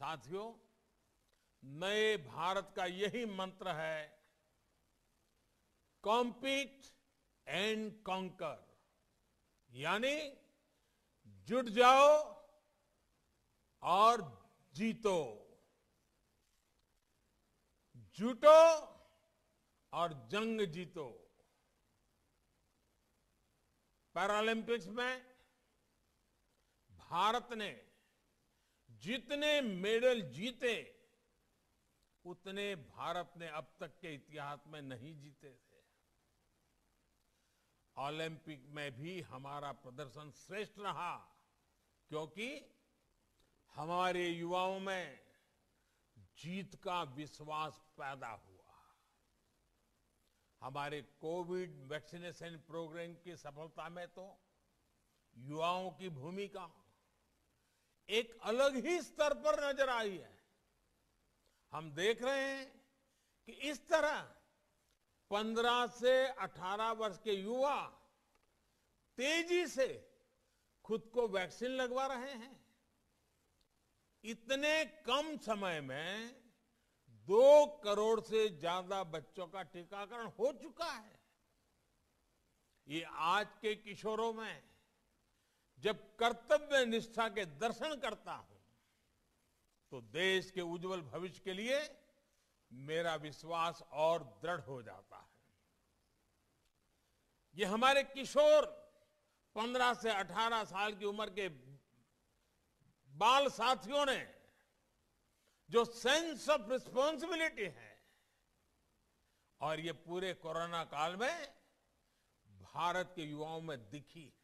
साथियों नए भारत का यही मंत्र है कॉम्पीट एंड कॉन्कर यानी जुट जाओ और जीतो जुटो और जंग जीतो पैरालंपिक्स में भारत ने जितने मेडल जीते उतने भारत ने अब तक के इतिहास में नहीं जीते थे ओलंपिक में भी हमारा प्रदर्शन श्रेष्ठ रहा क्योंकि हमारे युवाओं में जीत का विश्वास पैदा हुआ हमारे कोविड वैक्सीनेशन प्रोग्राम की सफलता में तो युवाओं की भूमिका एक अलग ही स्तर पर नजर आई है हम देख रहे हैं कि इस तरह 15 से 18 वर्ष के युवा तेजी से खुद को वैक्सीन लगवा रहे हैं इतने कम समय में दो करोड़ से ज्यादा बच्चों का टीकाकरण हो चुका है ये आज के किशोरों में जब कर्तव्य निष्ठा के दर्शन करता हूं तो देश के उज्जवल भविष्य के लिए मेरा विश्वास और दृढ़ हो जाता है ये हमारे किशोर 15 से 18 साल की उम्र के बाल साथियों ने जो सेंस ऑफ रिस्पॉन्सिबिलिटी है और ये पूरे कोरोना काल में भारत के युवाओं में दिखी है